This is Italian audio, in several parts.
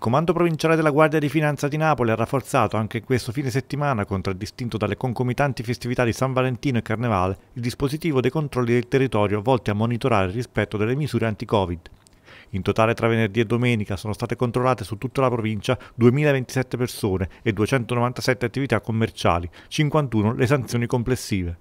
Comando provinciale della Guardia di Finanza di Napoli ha rafforzato anche questo fine settimana, contraddistinto dalle concomitanti festività di San Valentino e Carnevale, il dispositivo dei controlli del territorio volti a monitorare il rispetto delle misure anti-Covid. In totale tra venerdì e domenica sono state controllate su tutta la provincia 2027 persone e 297 attività commerciali, 51 le sanzioni complessive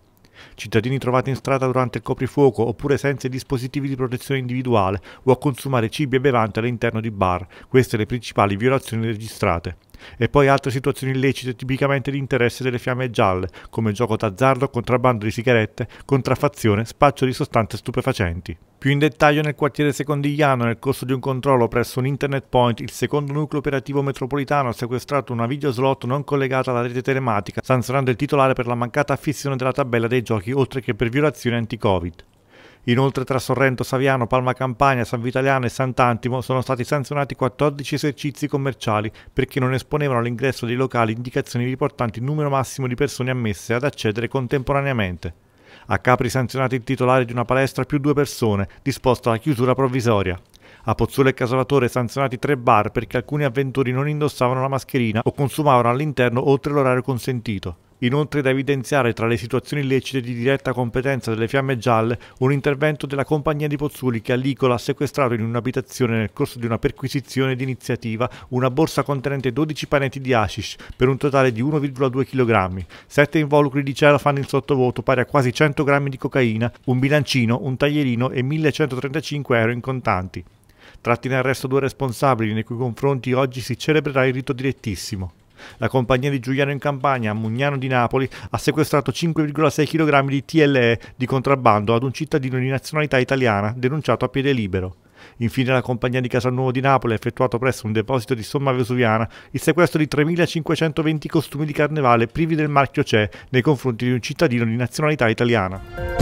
cittadini trovati in strada durante il coprifuoco oppure senza i dispositivi di protezione individuale o a consumare cibi e bevande all'interno di bar, queste le principali violazioni registrate. E poi altre situazioni illecite tipicamente di interesse delle fiamme gialle, come gioco d'azzardo, contrabbando di sigarette, contraffazione, spaccio di sostanze stupefacenti. Più in dettaglio nel quartiere secondigliano, nel corso di un controllo presso un internet point, il secondo nucleo operativo metropolitano ha sequestrato una videoslot non collegata alla rete telematica, sanzionando il titolare per la mancata affissione della tabella dei giochi oltre che per violazione anti-Covid. Inoltre tra Sorrento, Saviano, Palma Campania, San Vitaliano e Sant'Antimo sono stati sanzionati 14 esercizi commerciali perché non esponevano all'ingresso dei locali indicazioni riportanti il numero massimo di persone ammesse ad accedere contemporaneamente. A Capri sanzionati il titolare di una palestra più due persone, disposto alla chiusura provvisoria. A Pozzuolo e Casavatore sanzionati tre bar perché alcuni avventori non indossavano la mascherina o consumavano all'interno oltre l'orario consentito. Inoltre da evidenziare tra le situazioni illecite di diretta competenza delle fiamme gialle un intervento della compagnia di Pozzuli che all'Icola ha sequestrato in un'abitazione nel corso di una perquisizione d'iniziativa una borsa contenente 12 panetti di hashish per un totale di 1,2 kg, 7 involucri di celofan in sottovoto pari a quasi 100 g di cocaina, un bilancino, un taglierino e 1135 euro in contanti. Tratti in arresto due responsabili nei cui confronti oggi si celebrerà il rito direttissimo. La compagnia di Giuliano in Campania, a Mugnano di Napoli, ha sequestrato 5,6 kg di TLE di contrabbando ad un cittadino di nazionalità italiana denunciato a piede libero. Infine la compagnia di Casalnuovo di Napoli ha effettuato presso un deposito di Somma Vesuviana il sequestro di 3.520 costumi di carnevale privi del marchio CE nei confronti di un cittadino di nazionalità italiana.